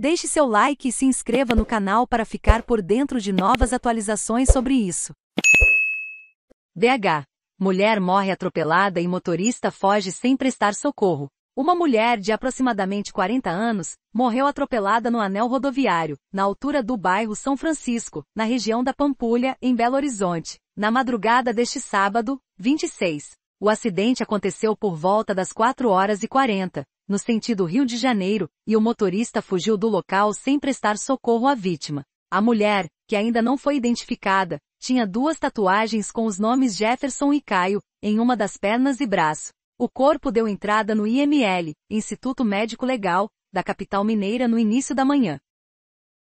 Deixe seu like e se inscreva no canal para ficar por dentro de novas atualizações sobre isso. BH. Mulher morre atropelada e motorista foge sem prestar socorro. Uma mulher de aproximadamente 40 anos morreu atropelada no anel rodoviário, na altura do bairro São Francisco, na região da Pampulha, em Belo Horizonte, na madrugada deste sábado, 26. O acidente aconteceu por volta das 4 horas e 40, no sentido Rio de Janeiro, e o motorista fugiu do local sem prestar socorro à vítima. A mulher, que ainda não foi identificada, tinha duas tatuagens com os nomes Jefferson e Caio, em uma das pernas e braço. O corpo deu entrada no IML, Instituto Médico Legal, da capital mineira no início da manhã.